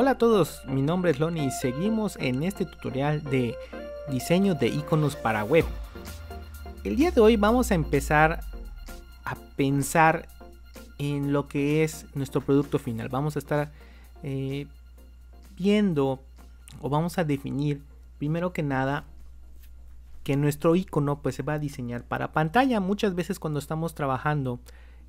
Hola a todos, mi nombre es Loni y seguimos en este tutorial de diseño de iconos para web. El día de hoy vamos a empezar a pensar en lo que es nuestro producto final. Vamos a estar eh, viendo o vamos a definir primero que nada que nuestro icono pues se va a diseñar para pantalla. Muchas veces cuando estamos trabajando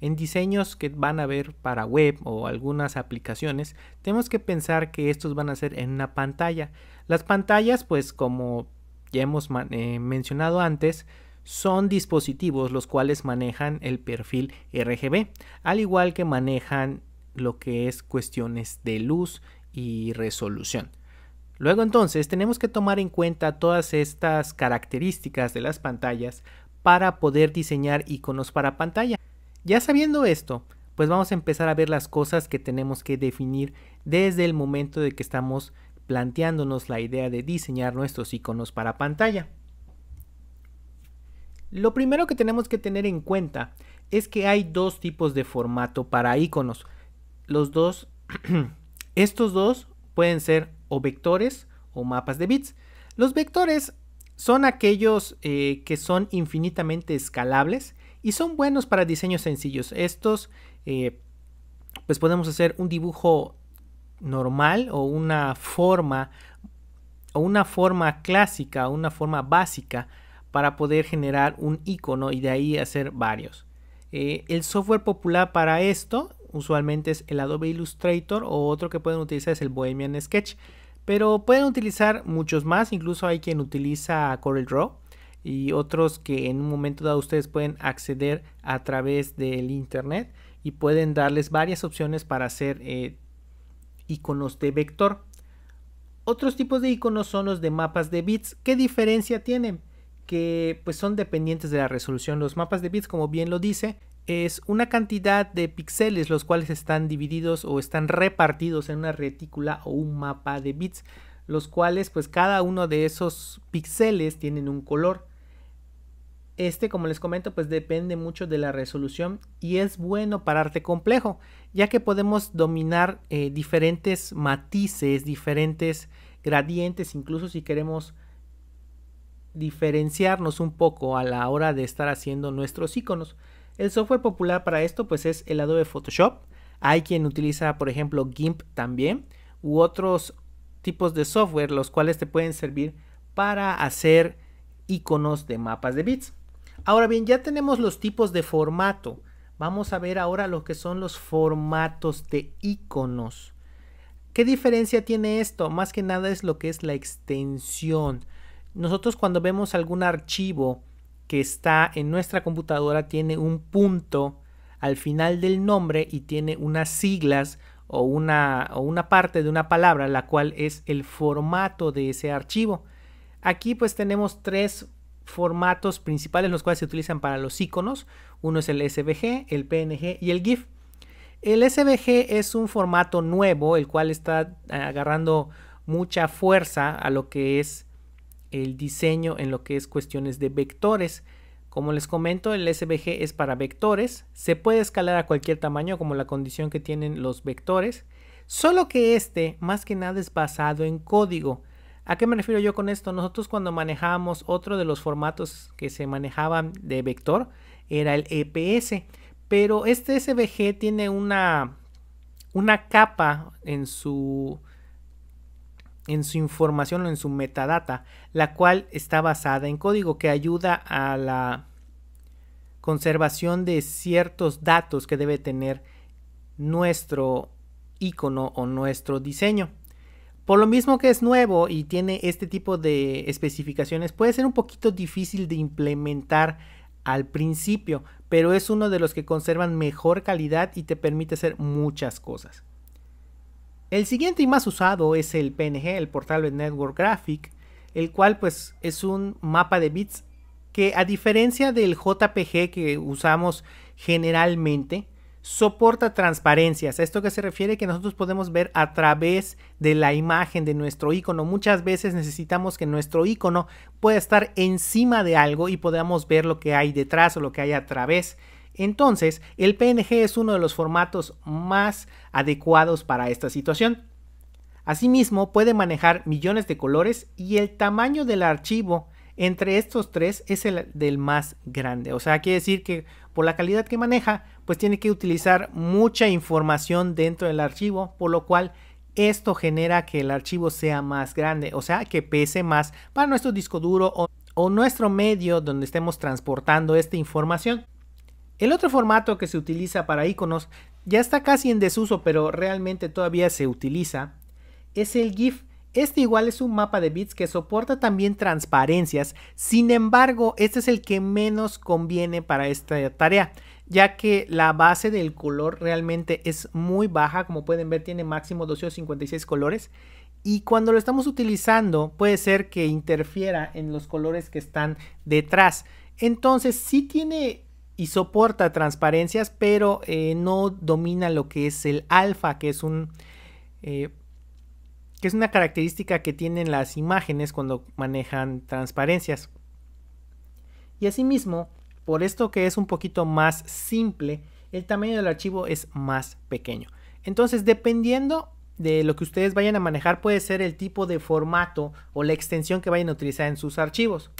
en diseños que van a ver para web o algunas aplicaciones, tenemos que pensar que estos van a ser en una pantalla. Las pantallas, pues como ya hemos eh, mencionado antes, son dispositivos los cuales manejan el perfil RGB, al igual que manejan lo que es cuestiones de luz y resolución. Luego entonces tenemos que tomar en cuenta todas estas características de las pantallas para poder diseñar iconos para pantalla. Ya sabiendo esto, pues vamos a empezar a ver las cosas que tenemos que definir desde el momento de que estamos planteándonos la idea de diseñar nuestros iconos para pantalla. Lo primero que tenemos que tener en cuenta es que hay dos tipos de formato para iconos. Los dos, estos dos pueden ser o vectores o mapas de bits. Los vectores son aquellos eh, que son infinitamente escalables y son buenos para diseños sencillos. Estos, eh, pues podemos hacer un dibujo normal o una forma o una forma clásica, una forma básica para poder generar un icono y de ahí hacer varios. Eh, el software popular para esto usualmente es el Adobe Illustrator o otro que pueden utilizar es el Bohemian Sketch, pero pueden utilizar muchos más, incluso hay quien utiliza Corel Draw y otros que en un momento dado ustedes pueden acceder a través del internet y pueden darles varias opciones para hacer eh, iconos de vector. Otros tipos de iconos son los de mapas de bits. ¿Qué diferencia tienen? Que pues son dependientes de la resolución. Los mapas de bits, como bien lo dice, es una cantidad de píxeles los cuales están divididos o están repartidos en una retícula o un mapa de bits, los cuales pues cada uno de esos píxeles tienen un color. Este, como les comento, pues depende mucho de la resolución y es bueno para arte complejo, ya que podemos dominar eh, diferentes matices, diferentes gradientes, incluso si queremos diferenciarnos un poco a la hora de estar haciendo nuestros iconos. El software popular para esto pues es el Adobe Photoshop. Hay quien utiliza por ejemplo GIMP también u otros tipos de software los cuales te pueden servir para hacer iconos de mapas de bits. Ahora bien, ya tenemos los tipos de formato. Vamos a ver ahora lo que son los formatos de iconos. ¿Qué diferencia tiene esto? Más que nada es lo que es la extensión. Nosotros cuando vemos algún archivo que está en nuestra computadora tiene un punto al final del nombre y tiene unas siglas o una, una parte de una palabra, la cual es el formato de ese archivo. Aquí pues tenemos tres formatos principales los cuales se utilizan para los iconos. Uno es el SVG, el PNG y el GIF. El SVG es un formato nuevo, el cual está eh, agarrando mucha fuerza a lo que es el diseño en lo que es cuestiones de vectores. Como les comento, el SVG es para vectores. Se puede escalar a cualquier tamaño, como la condición que tienen los vectores. Solo que este, más que nada, es basado en código. ¿A qué me refiero yo con esto? Nosotros cuando manejábamos otro de los formatos que se manejaban de vector era el EPS, pero este SVG tiene una, una capa en su, en su información o en su metadata, la cual está basada en código que ayuda a la conservación de ciertos datos que debe tener nuestro icono o nuestro diseño. Por lo mismo que es nuevo y tiene este tipo de especificaciones, puede ser un poquito difícil de implementar al principio, pero es uno de los que conservan mejor calidad y te permite hacer muchas cosas. El siguiente y más usado es el PNG, el de Network Graphic, el cual pues es un mapa de bits que a diferencia del JPG que usamos generalmente, soporta transparencias. ¿A esto que se refiere? Que nosotros podemos ver a través de la imagen de nuestro icono. Muchas veces necesitamos que nuestro icono pueda estar encima de algo y podamos ver lo que hay detrás o lo que hay a través. Entonces, el PNG es uno de los formatos más adecuados para esta situación. Asimismo, puede manejar millones de colores y el tamaño del archivo entre estos tres es el del más grande. O sea, quiere decir que por la calidad que maneja, pues tiene que utilizar mucha información dentro del archivo, por lo cual esto genera que el archivo sea más grande, o sea, que pese más para nuestro disco duro o, o nuestro medio donde estemos transportando esta información. El otro formato que se utiliza para iconos ya está casi en desuso, pero realmente todavía se utiliza, es el GIF. Este igual es un mapa de bits que soporta también transparencias, sin embargo este es el que menos conviene para esta tarea, ya que la base del color realmente es muy baja, como pueden ver tiene máximo 256 colores y cuando lo estamos utilizando puede ser que interfiera en los colores que están detrás. Entonces sí tiene y soporta transparencias, pero eh, no domina lo que es el alfa, que es un... Eh, que es una característica que tienen las imágenes cuando manejan transparencias. Y asimismo, por esto que es un poquito más simple, el tamaño del archivo es más pequeño. Entonces, dependiendo de lo que ustedes vayan a manejar, puede ser el tipo de formato o la extensión que vayan a utilizar en sus archivos.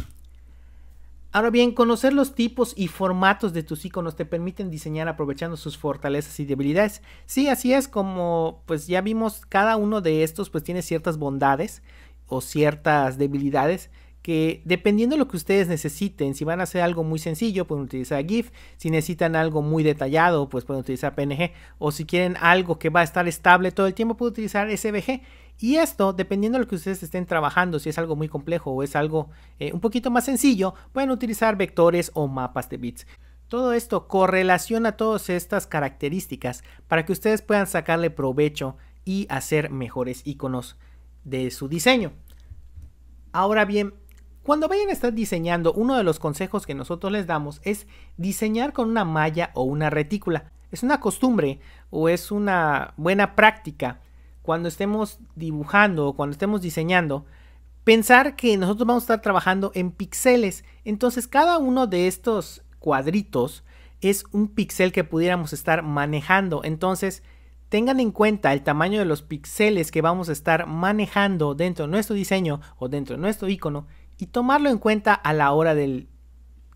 Ahora bien, conocer los tipos y formatos de tus iconos te permiten diseñar aprovechando sus fortalezas y debilidades. Sí, así es como pues ya vimos cada uno de estos pues tiene ciertas bondades o ciertas debilidades que dependiendo de lo que ustedes necesiten, si van a hacer algo muy sencillo, pueden utilizar GIF, si necesitan algo muy detallado, pues pueden utilizar PNG, o si quieren algo que va a estar estable todo el tiempo, pueden utilizar SVG. Y esto, dependiendo de lo que ustedes estén trabajando, si es algo muy complejo o es algo eh, un poquito más sencillo, pueden utilizar vectores o mapas de bits. Todo esto correlaciona todas estas características para que ustedes puedan sacarle provecho y hacer mejores iconos de su diseño. Ahora bien, cuando vayan a estar diseñando, uno de los consejos que nosotros les damos es diseñar con una malla o una retícula. Es una costumbre o es una buena práctica cuando estemos dibujando o cuando estemos diseñando, pensar que nosotros vamos a estar trabajando en píxeles. Entonces cada uno de estos cuadritos es un píxel que pudiéramos estar manejando. Entonces tengan en cuenta el tamaño de los píxeles que vamos a estar manejando dentro de nuestro diseño o dentro de nuestro icono y tomarlo en cuenta a la hora de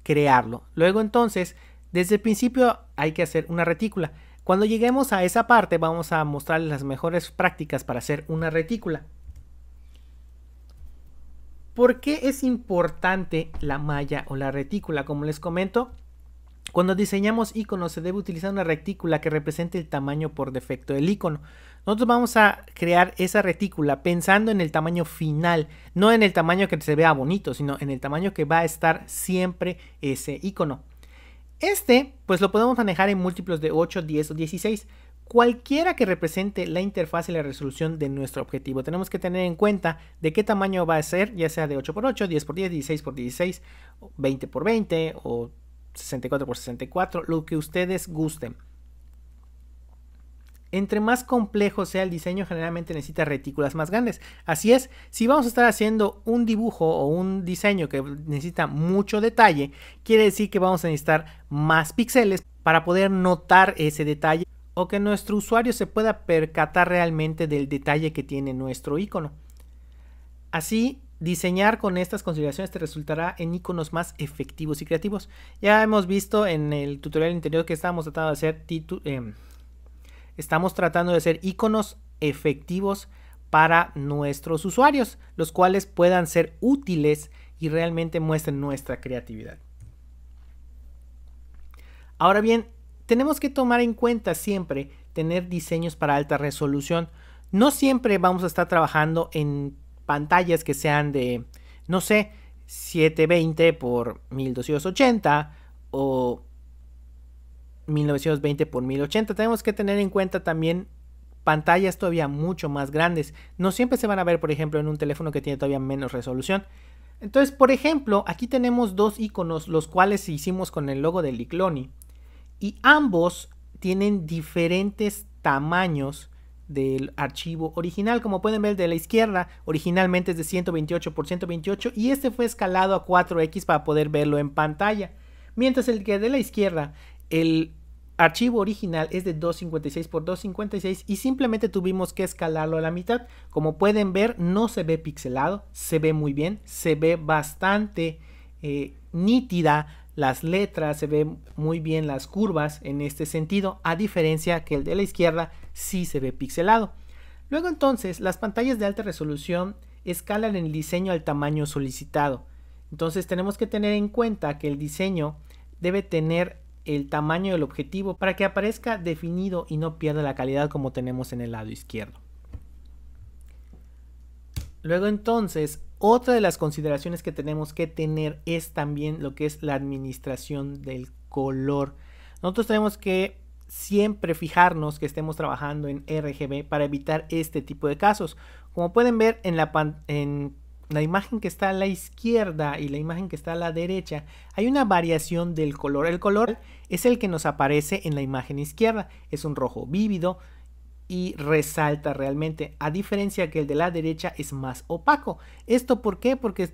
crearlo. Luego entonces, desde el principio hay que hacer una retícula. Cuando lleguemos a esa parte vamos a mostrarles las mejores prácticas para hacer una retícula. ¿Por qué es importante la malla o la retícula? Como les comento, cuando diseñamos iconos se debe utilizar una retícula que represente el tamaño por defecto del icono. Nosotros vamos a crear esa retícula pensando en el tamaño final, no en el tamaño que se vea bonito, sino en el tamaño que va a estar siempre ese icono. Este, pues lo podemos manejar en múltiplos de 8, 10 o 16, cualquiera que represente la interfaz y la resolución de nuestro objetivo. Tenemos que tener en cuenta de qué tamaño va a ser, ya sea de 8x8, 10x10, 16x16, 20x20 o 64 por 64, lo que ustedes gusten. Entre más complejo sea el diseño, generalmente necesita retículas más grandes. Así es, si vamos a estar haciendo un dibujo o un diseño que necesita mucho detalle, quiere decir que vamos a necesitar más píxeles para poder notar ese detalle o que nuestro usuario se pueda percatar realmente del detalle que tiene nuestro icono. Así Diseñar con estas consideraciones te resultará en iconos más efectivos y creativos. Ya hemos visto en el tutorial anterior que estábamos tratando de hacer em, estamos tratando de hacer iconos efectivos para nuestros usuarios, los cuales puedan ser útiles y realmente muestren nuestra creatividad. Ahora bien, tenemos que tomar en cuenta siempre tener diseños para alta resolución. No siempre vamos a estar trabajando en pantallas que sean de, no sé, 720 por 1280 o 1920 por 1080. Tenemos que tener en cuenta también pantallas todavía mucho más grandes. No siempre se van a ver, por ejemplo, en un teléfono que tiene todavía menos resolución. Entonces, por ejemplo, aquí tenemos dos iconos, los cuales hicimos con el logo de Licloni. Y ambos tienen diferentes tamaños del archivo original. Como pueden ver de la izquierda, originalmente es de 128 por 128 y este fue escalado a 4X para poder verlo en pantalla. Mientras el que de la izquierda, el archivo original es de 256 por 256 y simplemente tuvimos que escalarlo a la mitad. Como pueden ver, no se ve pixelado, se ve muy bien, se ve bastante eh, nítida las letras, se ven muy bien las curvas en este sentido, a diferencia que el de la izquierda sí se ve pixelado. Luego entonces, las pantallas de alta resolución escalan el diseño al tamaño solicitado. Entonces tenemos que tener en cuenta que el diseño debe tener el tamaño del objetivo para que aparezca definido y no pierda la calidad como tenemos en el lado izquierdo. Luego entonces, otra de las consideraciones que tenemos que tener es también lo que es la administración del color. Nosotros tenemos que siempre fijarnos que estemos trabajando en RGB para evitar este tipo de casos. Como pueden ver en la, en la imagen que está a la izquierda y la imagen que está a la derecha, hay una variación del color. El color es el que nos aparece en la imagen izquierda. Es un rojo vívido, y resalta realmente, a diferencia que el de la derecha es más opaco. ¿Esto por qué? Porque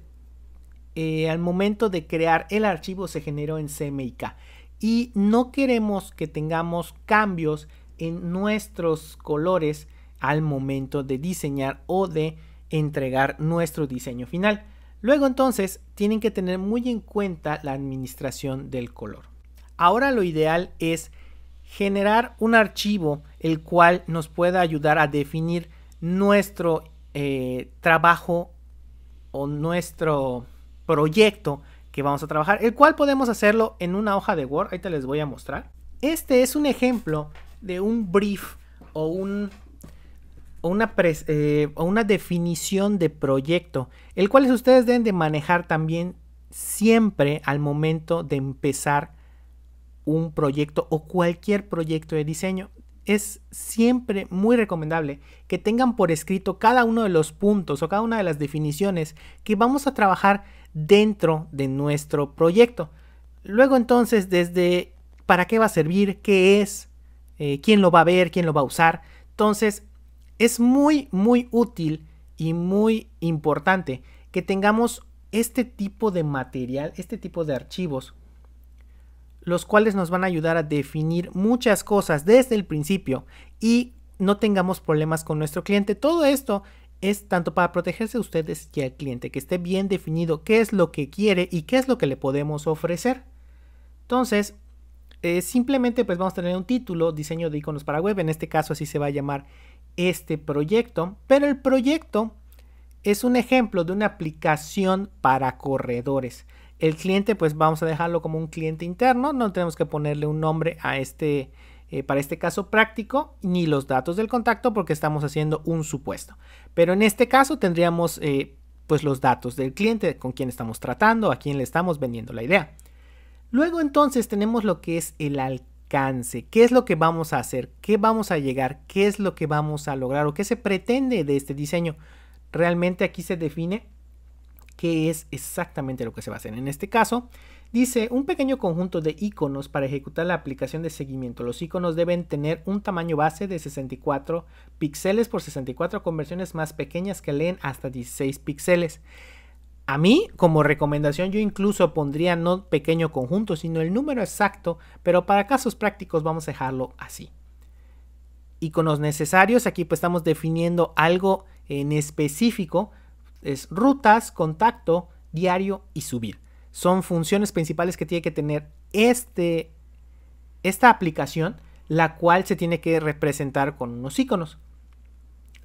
eh, al momento de crear el archivo se generó en CMYK y no queremos que tengamos cambios en nuestros colores al momento de diseñar o de entregar nuestro diseño final. Luego entonces tienen que tener muy en cuenta la administración del color. Ahora lo ideal es generar un archivo el cual nos pueda ayudar a definir nuestro eh, trabajo o nuestro proyecto que vamos a trabajar, el cual podemos hacerlo en una hoja de Word, te les voy a mostrar. Este es un ejemplo de un brief o, un, una, eh, o una definición de proyecto, el cual ustedes deben de manejar también siempre al momento de empezar un proyecto o cualquier proyecto de diseño, es siempre muy recomendable que tengan por escrito cada uno de los puntos o cada una de las definiciones que vamos a trabajar dentro de nuestro proyecto. Luego entonces, desde para qué va a servir, qué es, eh, quién lo va a ver, quién lo va a usar. Entonces, es muy, muy útil y muy importante que tengamos este tipo de material, este tipo de archivos los cuales nos van a ayudar a definir muchas cosas desde el principio y no tengamos problemas con nuestro cliente. Todo esto es tanto para protegerse de ustedes y al cliente, que esté bien definido qué es lo que quiere y qué es lo que le podemos ofrecer. Entonces, eh, simplemente pues vamos a tener un título, diseño de iconos para web, en este caso así se va a llamar este proyecto, pero el proyecto es un ejemplo de una aplicación para corredores. El cliente, pues vamos a dejarlo como un cliente interno, no tenemos que ponerle un nombre a este, eh, para este caso práctico, ni los datos del contacto porque estamos haciendo un supuesto. Pero en este caso tendríamos eh, pues los datos del cliente, con quien estamos tratando, a quién le estamos vendiendo la idea. Luego entonces tenemos lo que es el alcance, qué es lo que vamos a hacer, qué vamos a llegar, qué es lo que vamos a lograr o qué se pretende de este diseño. Realmente aquí se define qué es exactamente lo que se va a hacer. En este caso, dice un pequeño conjunto de iconos para ejecutar la aplicación de seguimiento. Los iconos deben tener un tamaño base de 64 píxeles por 64 conversiones más pequeñas que leen hasta 16 píxeles. A mí, como recomendación, yo incluso pondría no pequeño conjunto, sino el número exacto, pero para casos prácticos vamos a dejarlo así. Iconos necesarios, aquí pues estamos definiendo algo en específico es rutas, contacto, diario y subir. Son funciones principales que tiene que tener este, esta aplicación, la cual se tiene que representar con unos iconos.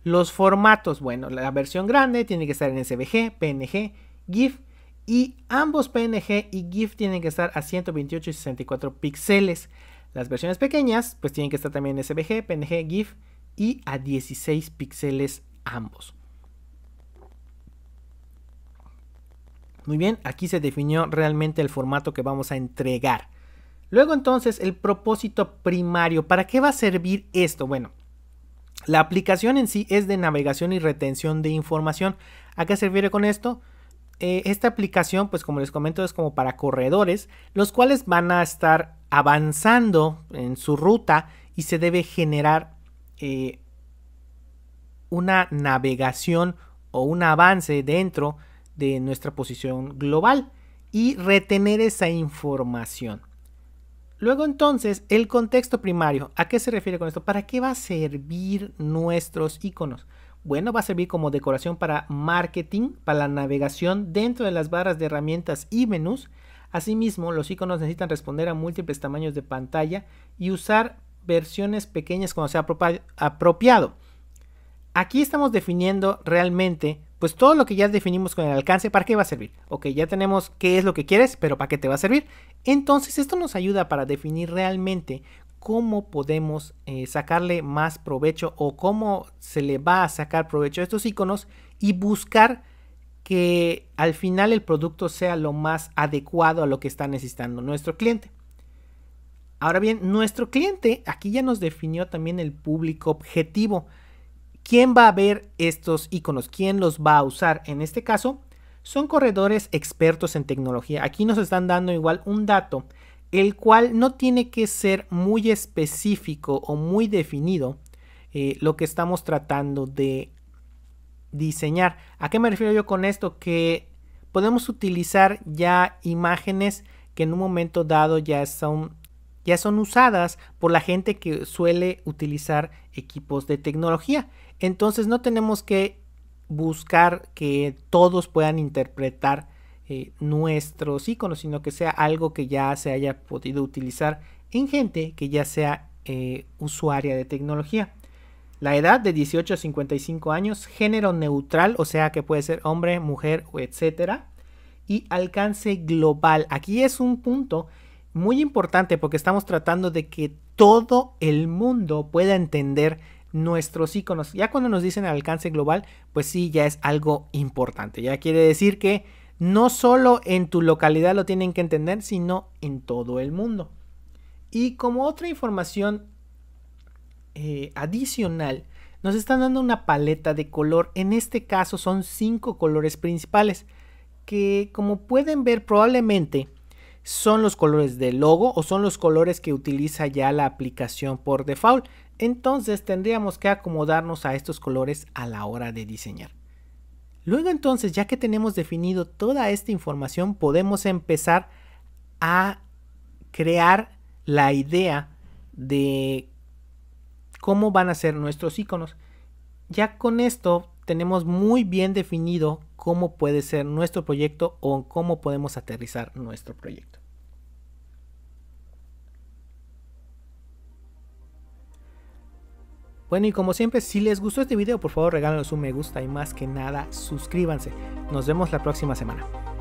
Los formatos, bueno, la versión grande tiene que estar en SVG, PNG, GIF y ambos PNG y GIF tienen que estar a 128 y 64 píxeles. Las versiones pequeñas pues tienen que estar también en SVG, PNG, GIF y a 16 píxeles ambos. Muy bien, aquí se definió realmente el formato que vamos a entregar. Luego entonces el propósito primario, ¿para qué va a servir esto? Bueno, la aplicación en sí es de navegación y retención de información. ¿A qué serviría con esto? Eh, esta aplicación, pues como les comento, es como para corredores, los cuales van a estar avanzando en su ruta y se debe generar eh, una navegación o un avance dentro de nuestra posición global y retener esa información. Luego entonces, el contexto primario. ¿A qué se refiere con esto? ¿Para qué va a servir nuestros iconos? Bueno, va a servir como decoración para marketing, para la navegación dentro de las barras de herramientas y menús. Asimismo, los iconos necesitan responder a múltiples tamaños de pantalla y usar versiones pequeñas cuando sea apropiado. Aquí estamos definiendo realmente pues todo lo que ya definimos con el alcance, ¿para qué va a servir? Ok, ya tenemos qué es lo que quieres, pero ¿para qué te va a servir? Entonces esto nos ayuda para definir realmente cómo podemos eh, sacarle más provecho o cómo se le va a sacar provecho a estos iconos y buscar que al final el producto sea lo más adecuado a lo que está necesitando nuestro cliente. Ahora bien, nuestro cliente aquí ya nos definió también el público objetivo. ¿Quién va a ver estos iconos? ¿Quién los va a usar? En este caso, son corredores expertos en tecnología. Aquí nos están dando igual un dato, el cual no tiene que ser muy específico o muy definido eh, lo que estamos tratando de diseñar. ¿A qué me refiero yo con esto? Que podemos utilizar ya imágenes que en un momento dado ya son, ya son usadas por la gente que suele utilizar equipos de tecnología. Entonces no tenemos que buscar que todos puedan interpretar eh, nuestros iconos, sino que sea algo que ya se haya podido utilizar en gente que ya sea eh, usuaria de tecnología. La edad de 18 a 55 años, género neutral, o sea que puede ser hombre, mujer, etcétera. Y alcance global. Aquí es un punto muy importante porque estamos tratando de que todo el mundo pueda entender nuestros iconos. Ya cuando nos dicen alcance global, pues sí, ya es algo importante. Ya quiere decir que no solo en tu localidad lo tienen que entender, sino en todo el mundo. Y como otra información eh, adicional, nos están dando una paleta de color. En este caso son cinco colores principales que como pueden ver probablemente son los colores del logo o son los colores que utiliza ya la aplicación por default. Entonces tendríamos que acomodarnos a estos colores a la hora de diseñar. Luego entonces, ya que tenemos definido toda esta información, podemos empezar a crear la idea de cómo van a ser nuestros iconos. Ya con esto tenemos muy bien definido cómo puede ser nuestro proyecto o cómo podemos aterrizar nuestro proyecto. Bueno y como siempre, si les gustó este video, por favor regálanos un me gusta y más que nada suscríbanse. Nos vemos la próxima semana.